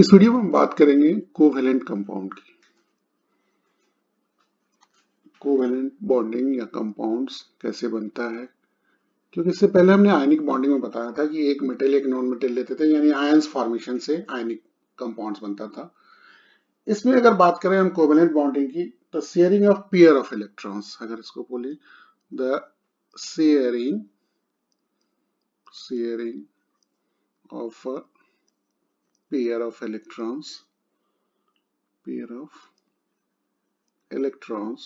इस वीडियो में हम बात करेंगे कोवेलेंट कंपाउंड की कोवेलेंट बॉन्डिंग या कंपाउंड्स कैसे बनता है क्योंकि इससे पहले हमने आयनिक बॉन्डिंग में बताया था कि एक मेटल एक नॉन मेटल लेते थे यानी आयंस फॉर्मेशन से आयनिक कंपाउंड्स बनता था इसमें अगर बात करें हम कोवेलेंट बॉन्डिंग की the sharing of pair of electrons अगर इसको बोले the sharing sharing of pair of electrons pair of electrons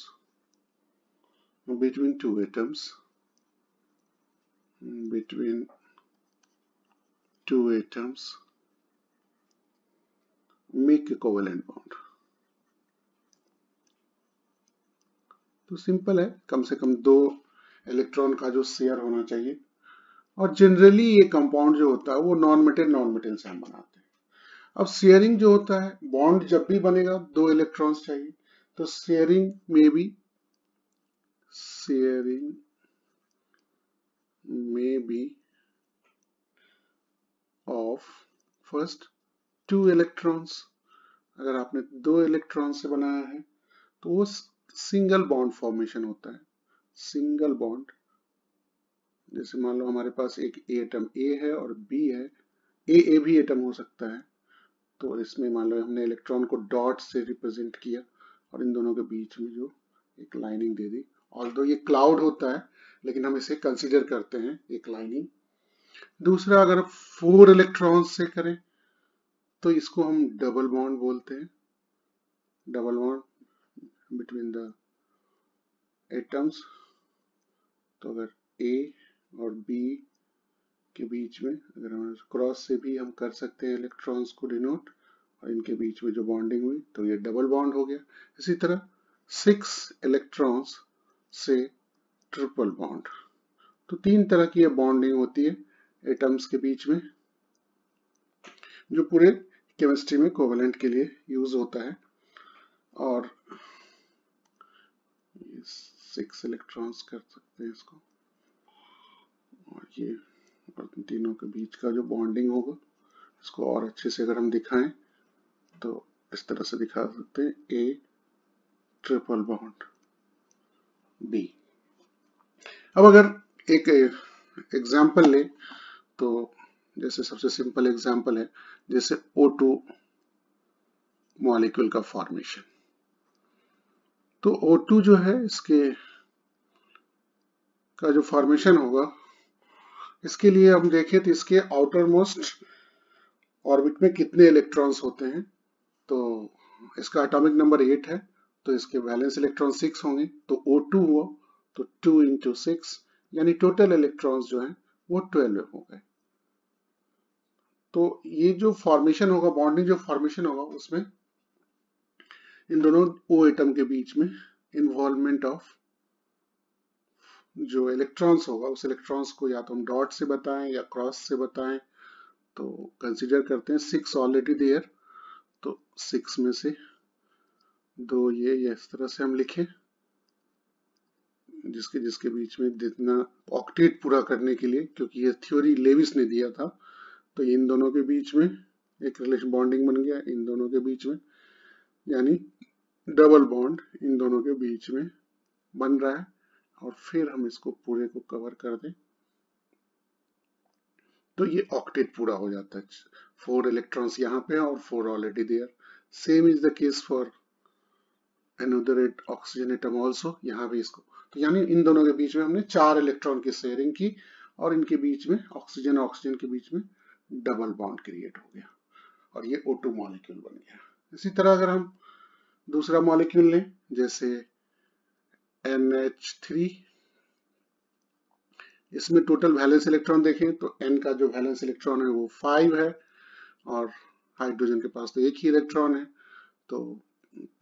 between two atoms between two atoms make a covalent bond तो सिंपल है कम से कम दो इलेक्ट्रॉन का जो शेयर होना चाहिए और जनरली ये कंपाउंड जो होता है वो नॉन मेटेरियल नॉन मेटेरियल से हम बनाते हैं अब शेयरिंग जो होता है बॉन्ड जब भी बनेगा दो इलेक्ट्रॉन्स चाहिए तो शेयरिंग में भी शेयरिंग में भी ऑफ फर्स्ट टू इलेक्ट्रॉन्स अगर आपने दो इलेक्ट्रॉन से बनाया है तो वो सिंगल बॉन्ड फॉर्मेशन होता है सिंगल बॉन्ड जैसे मान लो हमारे पास एक एटम ए है और बी है ए ए भी एटम हो सकता है तो इसमें मान लो हमने इलेक्ट्रॉन को डॉट से रिप्रेजेंट किया और इन दोनों के बीच में जो एक लाइनिंग दे दी और दो ये क्लाउड होता है लेकिन हम इसे कंसिडर करते हैं एक लाइनिंग दूसरा अगर आप फोर इलेक्ट्रॉन से करें तो इसको हम डबल बॉन्ड बोलते हैं double bond between the atoms तो अगर ए और बी के बीच में अगर हम क्रॉस से भी हम कर सकते हैं इलेक्ट्रॉन्स को डिनोट और इनके बीच में जो बॉन्डिंग हुई तो ये डबल बॉन्ड हो गया इसी तरह सिक्स इलेक्ट्रॉन्स से ट्रिपल बॉन्ड तो तीन तरह की ये बॉन्डिंग होती है एटम्स के बीच में जो पूरे केमिस्ट्री में कोवेलेंट के लिए यूज होता है और सिक्स इलेक्ट्रॉन्स कर सकते हैं इसको और ये और इन तीनों के बीच का जो बॉन्डिंग होगा इसको और अच्छे से अगर हम दिखाएं तो इस तरह से दिखा सकते हैं ए ट्रिपल बॉन्ड बी अब अगर एक एग्जाम्पल ले तो जैसे सबसे सिंपल एग्जाम्पल है जैसे O2 मॉलिक्यूल का फॉर्मेशन तो O2 जो है इसके का जो फॉर्मेशन होगा इसके लिए हम देखें तो इसके आउटर मोस्ट ऑर्बिट में कितने इलेक्ट्रॉन्स होते हैं तो इसका एटॉमिक नंबर एट है तो इसके बैलेंस इलेक्ट्रॉन सिक्स होंगे तो ओ टू हुआ तो टू इंटू सिक्स यानी टोटल इलेक्ट्रॉन्स जो है वो ट्वेल्व हो गए तो ये जो फॉर्मेशन होगा बॉन्डिंग जो फॉर्मेशन होगा उसमें इन दोनों ओ एटम के बीच में इन्वॉल्वमेंट ऑफ जो इलेक्ट्रॉन्स होगा उस इलेक्ट्रॉन्स को या तो हम डॉट से बताएं या क्रॉस से बताएं तो कंसिडर करते हैं सिक्स ऑलरेडी देयर तो सिक्स में से दो ये या इस तरह से हम लिखें जिसके जिसके बीच में जितना ऑक्टेट पूरा करने के लिए क्योंकि ये थ्योरी लेविस ने दिया था तो इन दोनों के बीच में एक रिलेशन बॉन्डिंग बन गया इन दोनों के बीच में यानी डबल बॉन्ड इन दोनों के बीच में बन रहा है और फिर हम इसको पूरे को कवर कर दें तो ये ऑक्टेट पूरा हो जाता है फोर इलेक्ट्रॉन्स यहां पे और four already there same is the case for another at oxygen atom also यहां भी इसको तो यानी इन दोनों के बीच में हमने चार इलेक्ट्रॉन की शेयरिंग की और इनके बीच में ऑक्सीजन ऑक्सीजन के बीच में डबल बॉन्ड क्रिएट हो गया और ये O2 मॉलिक्यूल बन गया इसी तरह अगर हम दूसरा मॉलिक्यूल लें जैसे NH3 इसमें टोटल वैलेंस इलेक्ट्रॉन देखें तो N का जो वैलेंस इलेक्ट्रॉन है वो 5 है और हाइड्रोजन के पास तो एक ही इलेक्ट्रॉन है तो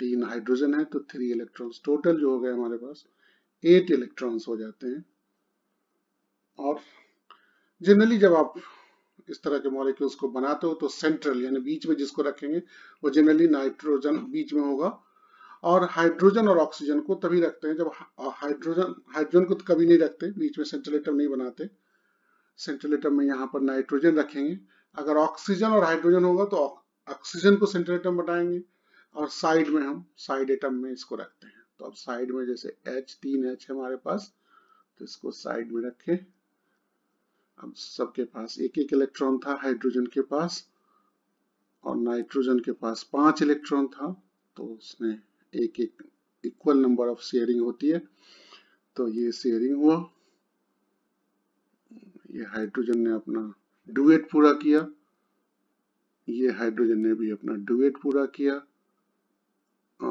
तीन हाइड्रोजन है तो थ्री इलेक्ट्रॉन्स टोटल जो हो गए हमारे पास एट इलेक्ट्रॉन्स हो जाते हैं और जनरली जब आप इस तरह के मॉलिक्यूल्स को बनाते हो तो सेंट्रल यानी बीच में जिसको रखेंगे वो जनरली नाइट्रोजन बीच में होगा और हाइड्रोजन और ऑक्सीजन को तभी रखते हैं जब हाइड्रोजन हाइड्रोजन को तो कभी नहीं रखते बीच में सेंट्रलेटर नहीं बनाते सेंट्रलेटर में यहाँ पर नाइट्रोजन रखेंगे अगर ऑक्सीजन और हाइड्रोजन होगा तो ऑक्सीजन को सेंट्रलेटम बनाएंगे और साइड में हम साइड एटम में इसको रखते हैं तो अब साइड में जैसे एच तीन एच हमारे पास तो इसको साइड में रखे अब सबके पास एक एक इलेक्ट्रॉन था हाइड्रोजन के पास और नाइट्रोजन के पास पांच इलेक्ट्रॉन था तो उसने एक एक इक्वल नंबर ऑफ शेयरिंग होती है तो ये शेयरिंग हुआ ये हाइड्रोजन ने अपना डुएट पूरा किया ये हाइड्रोजन ने भी अपना डुएट पूरा किया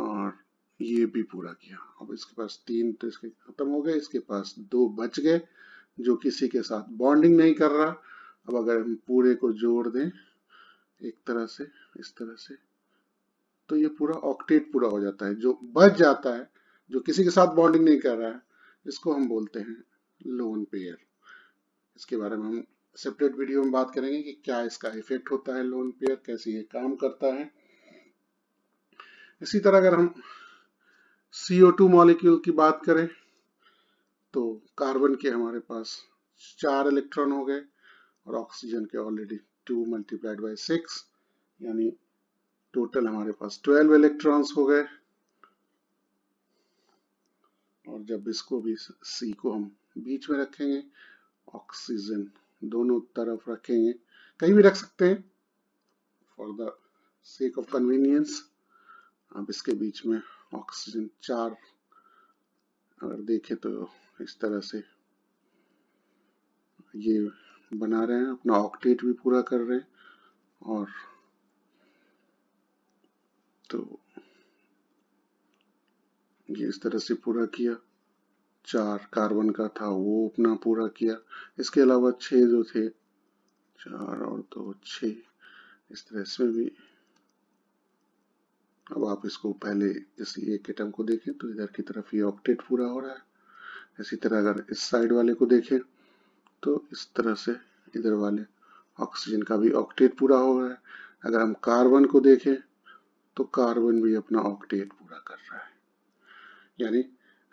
और ये भी पूरा किया अब इसके पास तीन तो इसके खत्म हो गए इसके पास दो बच गए जो किसी के साथ बॉन्डिंग नहीं कर रहा अब अगर हम पूरे को जोड़ दें एक तरह से इस तरह से तो ये पूरा ऑक्टेट पूरा हो जाता है जो बच जाता है जो किसी के साथ बॉन्डिंग नहीं कर रहा है इसको हम बोलते हैं लोन पेयर इसके बारे में हम सेपरेट वीडियो में बात करेंगे कि क्या इसका इफेक्ट होता है लोन पेयर कैसे ये काम करता है इसी तरह अगर हम CO2 मॉलिक्यूल की बात करें तो कार्बन के हमारे पास चार इलेक्ट्रॉन हो गए और ऑक्सीजन के already two multiplied by six यानी टोटल हमारे पास 12 इलेक्ट्रॉन्स हो गए और जब इसको भी सी को हम बीच में रखेंगे ऑक्सीजन दोनों तरफ रखेंगे कहीं भी रख सकते हैं for the sake of convenience आप इसके बीच में ऑक्सीजन चार अगर देखें तो इस तरह से ये बना रहे हैं अपना ऑक्टेट भी पूरा कर रहे हैं और तो ये इस तरह से पूरा किया चार कार्बन का था वो अपना पूरा किया इसके अलावा छह जो थे चार और दो तो छ इस तरह इसमें भी अब आप इसको पहले इस एक एटम को देखें तो इधर की तरफ ये ऑक्टेट पूरा हो रहा है इसी तरह अगर इस साइड वाले को देखें तो इस तरह से इधर वाले ऑक्सीजन का भी ऑक्टेट पूरा हो रहा है अगर हम कार्बन को देखें तो कार्बन भी अपना ऑक्टेट पूरा कर रहा है यानी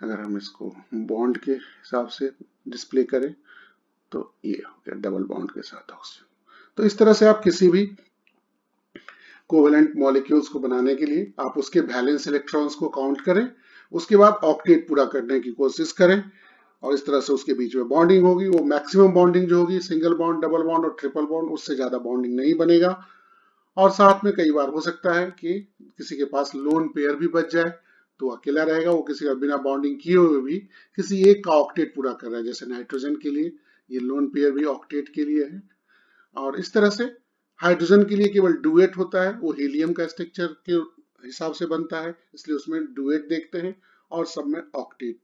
अगर हम इसको बॉन्ड के हिसाब से डिस्प्ले करें तो ये हो गया डबल बॉन्ड के साथ ऑक्सीजन तो इस तरह से आप किसी भी कोवेलेंट मॉलिक्यूल्स को बनाने के लिए आप उसके बैलेंस इलेक्ट्रॉन्स को काउंट करें उसके बाद ऑक्टेट पूरा करने की कोशिश करें और इस तरह से उसके बीच में बॉन्डिंग होगी वो मैक्सिमम बॉन्डिंग जो होगी सिंगल बॉन्ड डबल बॉन्ड और ट्रिपल बॉन्ड उससे ज्यादा बॉन्डिंग नहीं बनेगा और साथ में कई बार हो सकता है कि किसी के पास लोन पेयर भी बच जाए तो अकेला रहेगा वो किसी का बिना बाउंडिंग किए हुए भी किसी एक का ऑक्टेट पूरा कर रहा है जैसे नाइट्रोजन के लिए ये लोन पेयर भी ऑक्टेट के लिए है और इस तरह से हाइड्रोजन के लिए केवल डुएट होता है वो हीलियम का स्ट्रक्चर के हिसाब से बनता है इसलिए उसमें डुएट देखते हैं और सब में ऑक्टेट